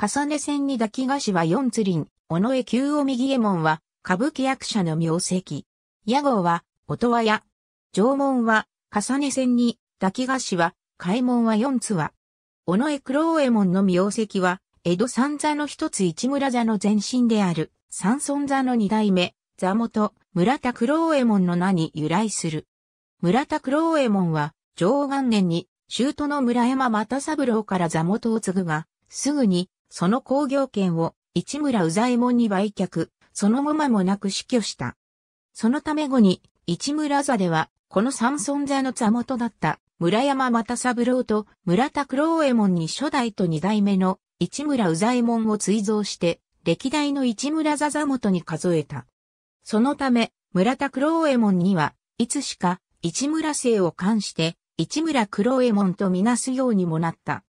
重ね線に抱き菓子は四つ輪、尾上九尾右衛門は、歌舞伎役者の名跡。屋号は、音羽屋。縄文は、重ね線に、抱き菓子は、開門は四つは。尾上黒右衛門の名跡は、江戸三座の一つ市村座の前身である、三村座の二代目、座元、村田黒右衛門の名に由来する。村田黒右衛門は、上元年に、舅の村山又三郎から座元を継ぐが、すぐにその工業権を市村宇左衛門に売却、そのままもなく死去した。そのため後に、市村座では、この三村座の座元だった村山又三郎と村田黒右衛門に初代と二代目の市村宇左衛門を追贈して、歴代の市村座座元に数えた。そのため、村田黒右衛門には、いつしか市村姓を冠して、市村黒右衛門とみなすようにもなった。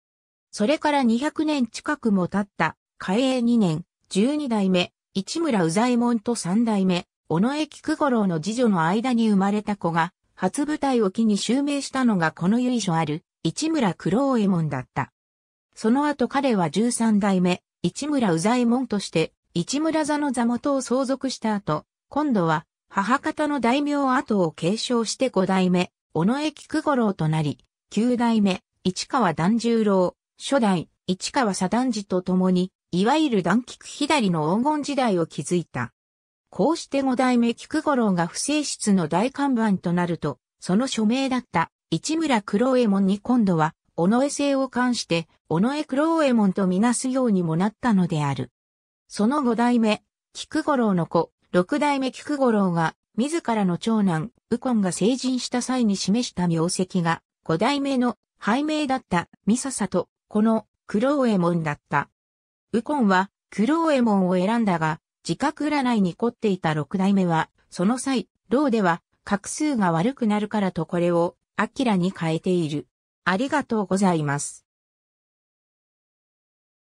それから200年近くも経った、嘉永2年、12代目、市村宇左衛門と3代目、尾駅菊五郎の次女の間に生まれた子が、初舞台を機に襲名したのがこの由緒ある、市村九郎右衛門だった。その後彼は13代目、市村宇左衛門として、市村座の座元を相続した後、今度は、母方の大名跡を継承して5代目、尾駅菊五郎となり、9代目、市川團十郎、初代、市川左段次と共に、いわゆる断菊左の黄金時代を築いた。こうして五代目菊五郎が不正室の大看板となると、その署名だった市村黒右衛門に今度は、尾上姓を冠して、尾上黒右衛門とみなすようにもなったのである。その五代目、菊五郎の子、六代目菊五郎が、自らの長男、右近が成人した際に示した名跡が、五代目の、拝命だった、三笹とこのクローエモンだった。ウコンはクローエモンを選んだが、自覚占いに凝っていた六代目は、その際、ローでは、画数が悪くなるからとこれを、アキラに変えている。ありがとうございます。